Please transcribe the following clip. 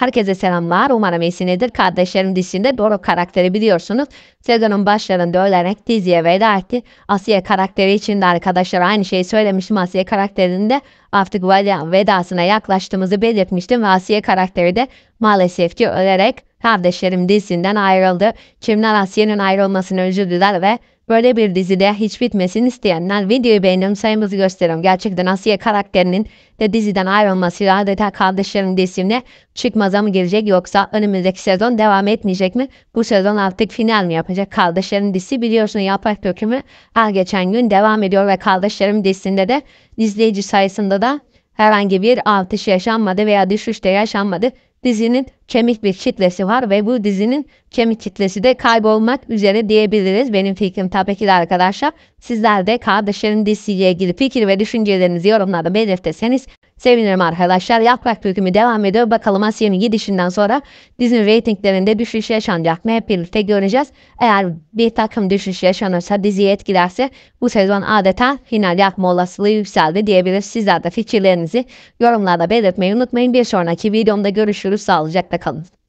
Herkese selamlar. Umarım iyisinizdir. Kardeşlerim dizisinde Doro karakteri biliyorsunuz. Sezonun başlarında ölerek diziye veda etti. Asiye karakteri için de arkadaşlar aynı şeyi söylemiştim. Asiye karakterinde artık vedasına yaklaştığımızı belirtmiştim. Ve Asiye karakteri de maalesef ki ölerek Kardeşlerim dizisinden ayrıldı. Kimler Asya'nın ayrılmasını üzüldüler ve böyle bir dizide hiç bitmesin isteyenler videoyu beğenim sayımızı gösterin. Gerçekten Asya karakterinin de diziden ayrılmasıyla adeta kardeşlerim dizisinde çıkmaza mı girecek yoksa önümüzdeki sezon devam etmeyecek mi? Bu sezon artık final mi yapacak? Kardeşlerim dizisi biliyorsunuz yaprak dökümü her geçen gün devam ediyor ve kardeşlerim dizisinde de izleyici sayısında da herhangi bir artış yaşanmadı veya düşüş de yaşanmadı dizinin kemik bir kitlesi var ve bu dizinin kemik kitlesi de kaybolmak üzere diyebiliriz. Benim fikrim tabii ki de arkadaşlar. Sizler de kardeşlerin dizisiyle ilgili fikir ve düşüncelerinizi yorumlarda belirtirseniz Sevinirim arkadaşlar. Yaprak dökümü devam ediyor. Bakalım Asya'nın gidişinden sonra dizinin reytinglerinde düşüş yaşanacak mı? Hep birlikte göreceğiz. Eğer bir takım düşüş yaşanırsa diziyi etkilerse bu sezon adeta final yakma olasılığı yükseldi diyebiliriz. Sizler de fikirlerinizi yorumlarda belirtmeyi unutmayın. Bir sonraki videomda görüşürüz. Sağlıcakla kalın.